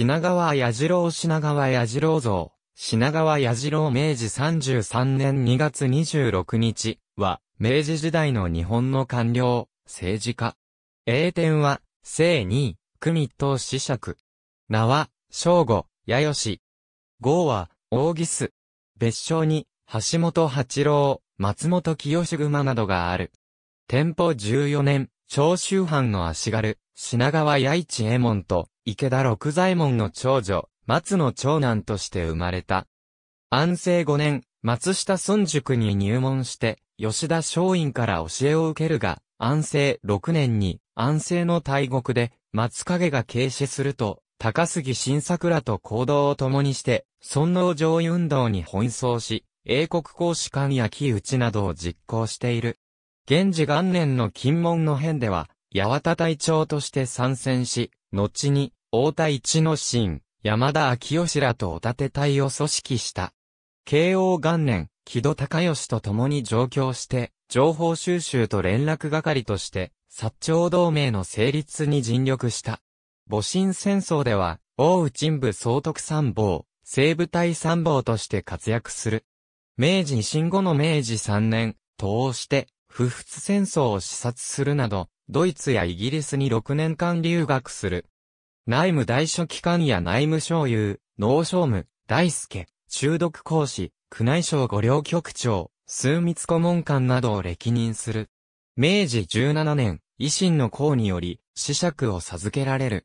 品川矢次郎品川矢次郎像、品川矢次郎明治33年2月26日は、明治時代の日本の官僚、政治家。英典は、正二、組一死子爵。名は、正吾、弥吉。号は、大義す。別称に、橋本八郎、松本清熊などがある。天保14年、長州藩の足軽、品川八一右衛門と、池田六左衛門の長女、松の長男として生まれた。安政5年、松下村塾に入門して、吉田松陰から教えを受けるが、安政6年に、安政の大国で、松影が軽視すると、高杉晋作らと行動を共にして、尊王攘夷運動に奔走し、英国公使館や木内などを実行している。現時元年の金門の変では、八幡隊長として参戦し、後に、大田一之進、山田昭義らとお立て隊を組織した。慶応元年、木戸孝義と共に上京して、情報収集と連絡係として、薩長同盟の成立に尽力した。戊辰戦争では、王宇鎮部総督参謀、西部隊参謀として活躍する。明治維新後の明治3年、東して、不仏戦争を視察するなど、ドイツやイギリスに6年間留学する。内務大書記官や内務省有、農商務、大輔、中毒講師、宮内省御領局長、数密顧問官などを歴任する。明治17年、維新の公により、子爵を授けられる。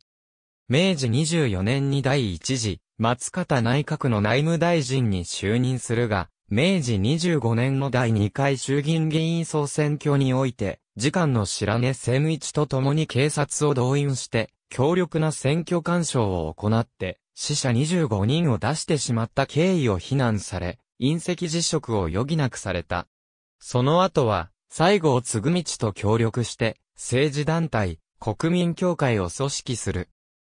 明治24年に第一次、松方内閣の内務大臣に就任するが、明治25年の第2回衆議院議員総選挙において、時間の知らね千一と共に警察を動員して、強力な選挙干渉を行って、死者25人を出してしまった経緯を非難され、隕石辞職を余儀なくされた。その後は、西郷嗣道と協力して、政治団体、国民協会を組織する。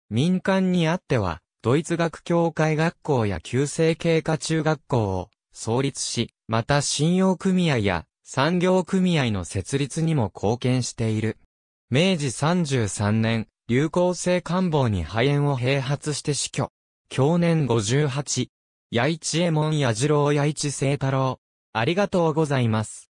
民間にあっては、ドイツ学協会学校や旧制経過中学校を創立し、また信用組合や産業組合の設立にも貢献している。明治33年、流行性感冒に肺炎を併発して死去。去年58。八一衛門矢次郎八一聖太郎。ありがとうございます。